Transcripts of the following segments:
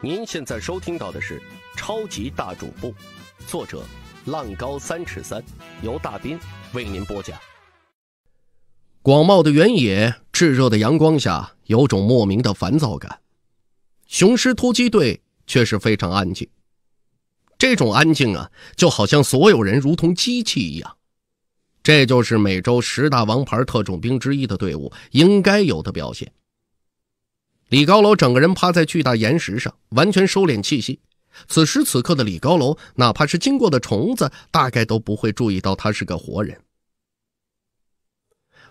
您现在收听到的是《超级大主播》，作者浪高三尺三，由大斌为您播讲。广袤的原野，炽热的阳光下，有种莫名的烦躁感。雄狮突击队却是非常安静，这种安静啊，就好像所有人如同机器一样。这就是美洲十大王牌特种兵之一的队伍应该有的表现。李高楼整个人趴在巨大岩石上，完全收敛气息。此时此刻的李高楼，哪怕是经过的虫子，大概都不会注意到他是个活人。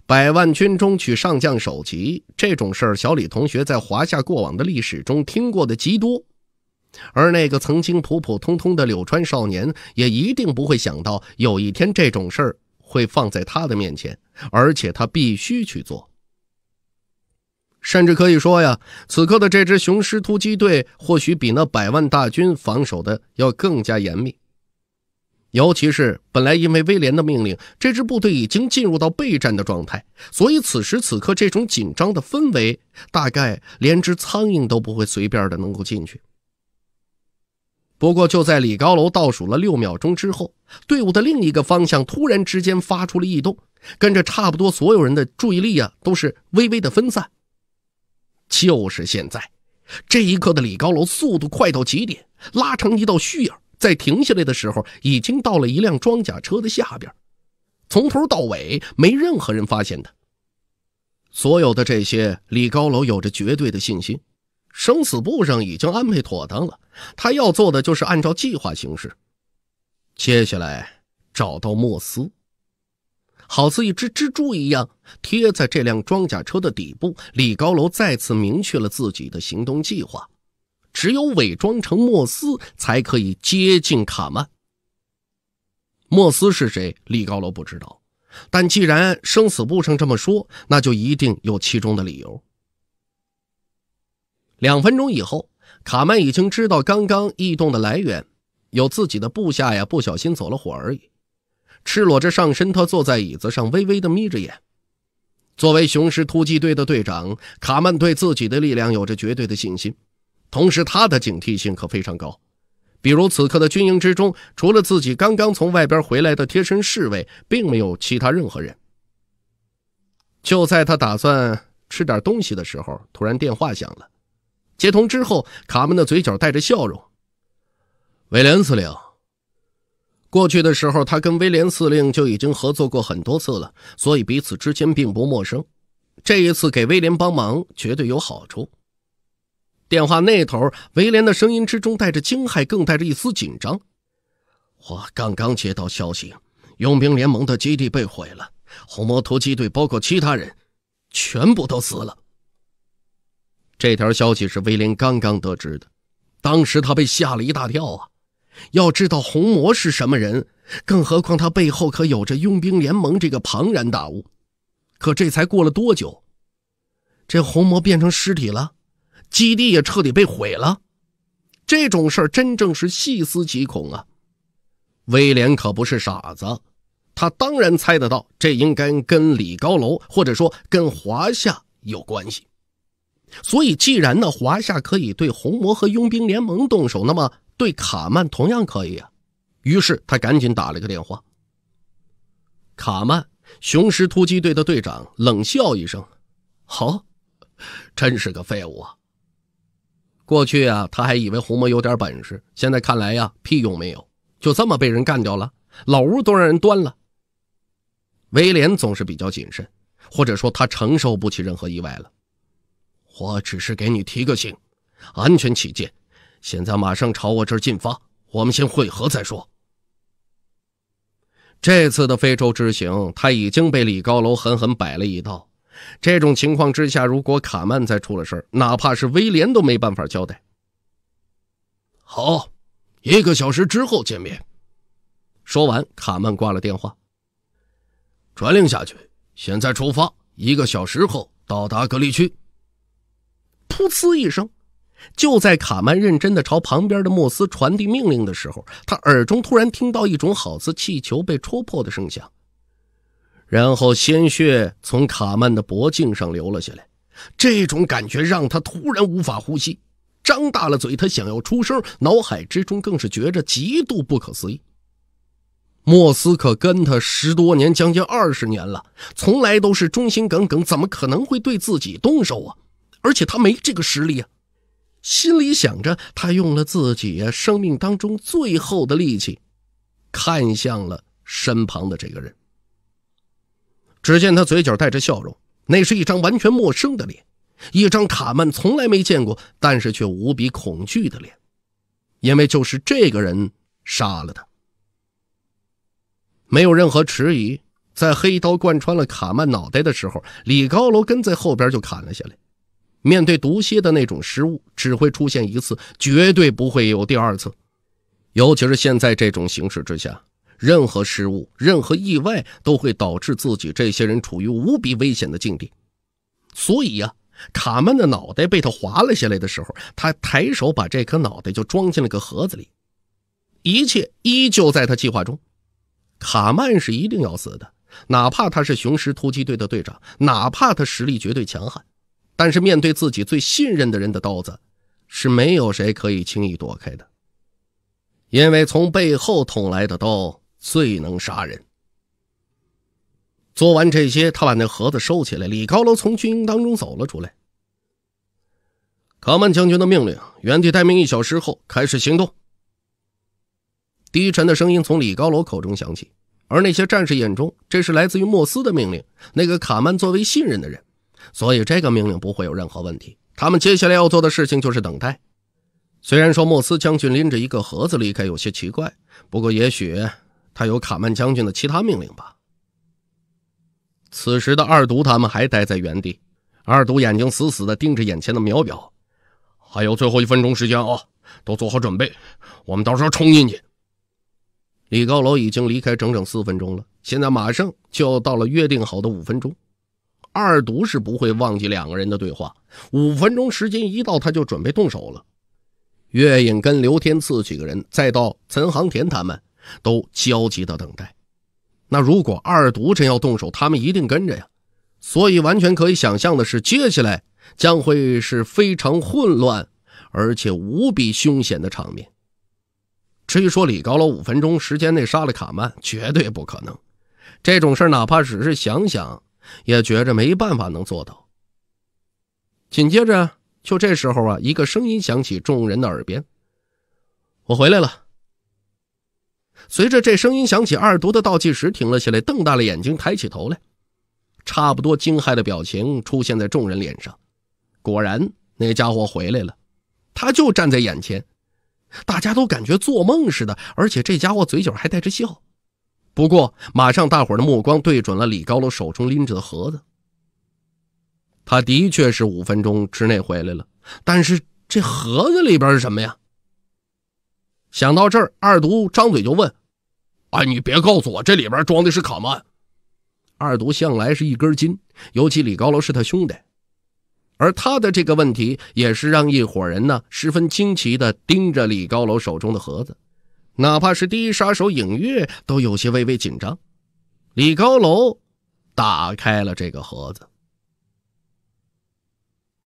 百万军中取上将首级，这种事儿，小李同学在华夏过往的历史中听过的极多。而那个曾经普普通通的柳川少年，也一定不会想到有一天这种事儿会放在他的面前，而且他必须去做。甚至可以说呀，此刻的这支雄狮突击队或许比那百万大军防守的要更加严密。尤其是本来因为威廉的命令，这支部队已经进入到备战的状态，所以此时此刻这种紧张的氛围，大概连只苍蝇都不会随便的能够进去。不过，就在李高楼倒数了六秒钟之后，队伍的另一个方向突然之间发出了异动，跟着差不多所有人的注意力啊，都是微微的分散。就是现在，这一刻的李高楼速度快到极点，拉成一道虚影。在停下来的时候，已经到了一辆装甲车的下边。从头到尾，没任何人发现他。所有的这些，李高楼有着绝对的信心。生死簿上已经安排妥当了，他要做的就是按照计划行事。接下来，找到莫斯。好似一只蜘蛛一样贴在这辆装甲车的底部。李高楼再次明确了自己的行动计划：只有伪装成莫斯，才可以接近卡曼。莫斯是谁？李高楼不知道，但既然生死簿上这么说，那就一定有其中的理由。两分钟以后，卡曼已经知道刚刚异动的来源，有自己的部下呀，不小心走了火而已。赤裸着上身，他坐在椅子上，微微的眯着眼。作为雄狮突击队的队长，卡曼对自己的力量有着绝对的信心，同时他的警惕性可非常高。比如此刻的军营之中，除了自己刚刚从外边回来的贴身侍卫，并没有其他任何人。就在他打算吃点东西的时候，突然电话响了。接通之后，卡曼的嘴角带着笑容：“威廉司令。”过去的时候，他跟威廉司令就已经合作过很多次了，所以彼此之间并不陌生。这一次给威廉帮忙，绝对有好处。电话那头，威廉的声音之中带着惊骇，更带着一丝紧张。我刚刚接到消息，佣兵联盟的基地被毁了，红魔突击队包括其他人，全部都死了。这条消息是威廉刚刚得知的，当时他被吓了一大跳啊！要知道红魔是什么人，更何况他背后可有着佣兵联盟这个庞然大物。可这才过了多久，这红魔变成尸体了，基地也彻底被毁了。这种事儿真正是细思极恐啊！威廉可不是傻子，他当然猜得到这应该跟李高楼，或者说跟华夏有关系。所以，既然呢华夏可以对红魔和佣兵联盟动手，那么……对卡曼同样可以啊，于是他赶紧打了个电话。卡曼，雄狮突击队的队长冷笑一声：“好，真是个废物啊！过去啊，他还以为红魔有点本事，现在看来呀，屁用没有，就这么被人干掉了，老屋都让人端了。”威廉总是比较谨慎，或者说他承受不起任何意外了。我只是给你提个醒，安全起见。现在马上朝我这儿进发，我们先会合再说。这次的非洲之行，他已经被李高楼狠狠摆了一道。这种情况之下，如果卡曼再出了事哪怕是威廉都没办法交代。好，一个小时之后见面。说完，卡曼挂了电话。传令下去，现在出发，一个小时后到达隔离区。噗呲一声。就在卡曼认真的朝旁边的莫斯传递命令的时候，他耳中突然听到一种好似气球被戳破的声响，然后鲜血从卡曼的脖颈上流了下来。这种感觉让他突然无法呼吸，张大了嘴，他想要出声，脑海之中更是觉着极度不可思议。莫斯可跟他十多年，将近二十年了，从来都是忠心耿耿，怎么可能会对自己动手啊？而且他没这个实力啊！心里想着，他用了自己生命当中最后的力气，看向了身旁的这个人。只见他嘴角带着笑容，那是一张完全陌生的脸，一张卡曼从来没见过，但是却无比恐惧的脸，因为就是这个人杀了他。没有任何迟疑，在黑刀贯穿了卡曼脑袋的时候，李高楼跟在后边就砍了下来。面对毒蝎的那种失误，只会出现一次，绝对不会有第二次。尤其是现在这种形势之下，任何失误、任何意外都会导致自己这些人处于无比危险的境地。所以呀，卡曼的脑袋被他划了下来的时候，他抬手把这颗脑袋就装进了个盒子里。一切依旧在他计划中。卡曼是一定要死的，哪怕他是雄狮突击队的队长，哪怕他实力绝对强悍。但是面对自己最信任的人的刀子，是没有谁可以轻易躲开的，因为从背后捅来的刀最能杀人。做完这些，他把那盒子收起来。李高楼从军营当中走了出来。卡曼将军的命令：原地待命一小时后开始行动。低沉的声音从李高楼口中响起，而那些战士眼中，这是来自于莫斯的命令。那个卡曼作为信任的人。所以这个命令不会有任何问题。他们接下来要做的事情就是等待。虽然说莫斯将军拎着一个盒子离开有些奇怪，不过也许他有卡曼将军的其他命令吧。此时的二毒他们还待在原地，二毒眼睛死死地盯着眼前的秒表，还有最后一分钟时间啊！都做好准备，我们到时候冲进去。李高楼已经离开整整四分钟了，现在马上就到了约定好的五分钟。二毒是不会忘记两个人的对话。五分钟时间一到，他就准备动手了。月影跟刘天赐几个人，再到陈航田他们，都焦急的等待。那如果二毒真要动手，他们一定跟着呀。所以，完全可以想象的是，接下来将会是非常混乱，而且无比凶险的场面。至于说李高老五分钟时间内杀了卡曼，绝对不可能。这种事，哪怕只是想想。也觉着没办法能做到。紧接着，就这时候啊，一个声音响起众人的耳边：“我回来了。”随着这声音响起，二独的倒计时停了下来，瞪大了眼睛，抬起头来，差不多惊骇的表情出现在众人脸上。果然，那家伙回来了，他就站在眼前，大家都感觉做梦似的，而且这家伙嘴角还带着笑。不过，马上大伙的目光对准了李高楼手中拎着的盒子。他的确是五分钟之内回来了，但是这盒子里边是什么呀？想到这儿，二独张嘴就问：“哎，你别告诉我这里边装的是卡曼！”二独向来是一根筋，尤其李高楼是他兄弟，而他的这个问题也是让一伙人呢十分惊奇的盯着李高楼手中的盒子。哪怕是第一杀手影月都有些微微紧张，李高楼打开了这个盒子。